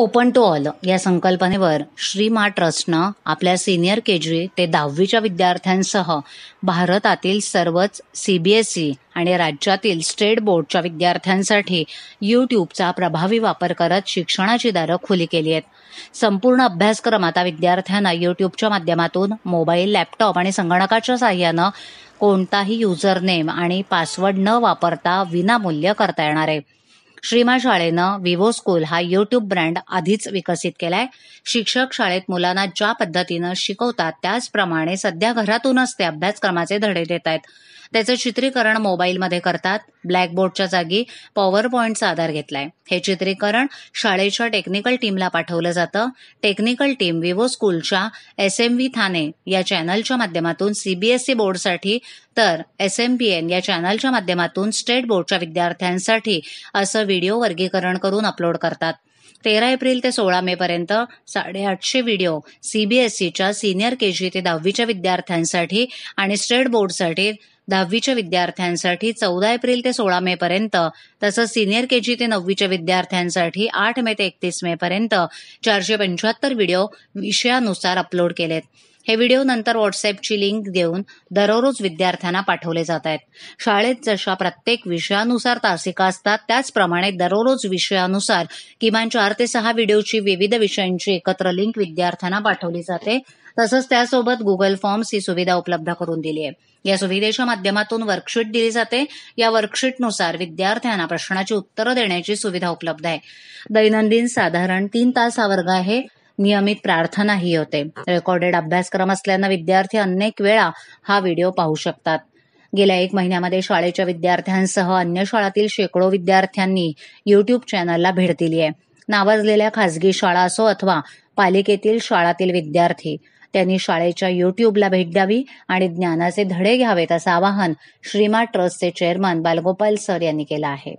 open to all या संकल्पनेवर श्री मा ट्रस्टनं आपल्या सिनियर के जी ते दहावीच्या विद्यार्थ्यांसह भारतातील सर्वच सीबीएसई आणि राज्यातील स्टेट बोर्डच्या विद्यार्थ्यांसाठी यूट्यूबचा प्रभावी वापर करत शिक्षणाची दारं खुली केली आहेत संपूर्ण अभ्यासक्रम आता विद्यार्थ्यांना युट्यूबच्या माध्यमातून मोबाईल लॅपटॉप आणि संगणकाच्या साह्यानं कोणताही नेम आणि पासवर्ड न वापरता विनामूल्य करता येणार आहे श्रीमा शाळेनं विवो स्कूल हा युट्यूब ब्रँड आधीच विकसित केलाय शिक्षक शाळेत मुलांना ज्या पद्धतीनं शिकवतात त्याचप्रमाणे सध्या घरातूनच ते अभ्यासक्रमाचे धडे देत आहेत त्याचं चित्रीकरण मोबाईलमध्ये करतात ब्लॅकबोर्डच्या जागी पॉवर पॉईंटचा आधार घेतलाय हे चित्रीकरण शाळेच्या टेक्निकल टीमला पाठवलं जातं टेक्निकल टीम विवो स्कूलच्या एसएमव्ही थाने या चॅनलच्या माध्यमातून सीबीएसई बोर्डसाठी तर एस एम बी एन या चॅनलच्या माध्यमातून स्टेट बोर्डच्या विद्यार्थ्यांसाठी असं व्हिडिओ वर्गीकरण करून अपलोड करतात तेरा एप्रिल ते सोळा मे पर्यंत साडेआठशे व्हिडिओ सीबीएसईच्या सिनियर के जी ते दहावीच्या विद्यार्थ्यांसाठी आणि स्टेट बोर्डसाठी दहावीच्या विद्यार्थ्यांसाठी चौदा एप्रिल ते सोळा मे पर्यंत तसंच सिनियर के जी ते नववीच्या विद्यार्थ्यांसाठी आठ मे ते एकतीस मे पर्यंत चारशे पंच्याहत्तर व्हिडिओ विषयानुसार अपलोड केलेत हे व्हिडिओ नंतर व्हॉट्सअपची लिंक देऊन दररोज विद्यार्थ्यांना पाठवले जात आहेत शाळेत जशा प्रत्येक विषयानुसार तासिका असतात त्याचप्रमाणे दररोज विषयानुसार किमान चार ते सहा व्हिडिओची विविध विषयांची एकत्र लिंक विद्यार्थ्यांना पाठवली जाते तसंच त्यासोबत गुगल फॉर्म्स ही सुविधा उपलब्ध करून दिली आहे या सुविधेच्या माध्यमातून वर्कशीट दिली जाते या वर्कशीटनुसार विद्यार्थ्यांना प्रश्नाची उत्तरं देण्याची सुविधा उपलब्ध आहे दैनंदिन साधारण तीन तास हा वर्ग आहे नियमित प्रार्थनाही होते रेकॉर्डेड अभ्यासक्रम असल्यानं विद्यार्थी अनेक वेळा हा व्हिडिओ पाहू शकतात गेल्या एक महिन्यामध्ये शाळेच्या विद्यार्थ्यांसह अन्य शाळातील शेकडो विद्यार्थ्यांनी युट्यूब चॅनलला भेट दिली आहे नावाजलेल्या खासगी शाळा असो अथवा पालिकेतील शाळातील विद्यार्थी त्यांनी शाळेच्या युट्यूबला भेट द्यावी आणि ज्ञानाचे धडे घ्यावेत असं आवाहन श्रीमा ट्रस्टचे चेअरमन बालगोपाल सर यांनी केलं आहे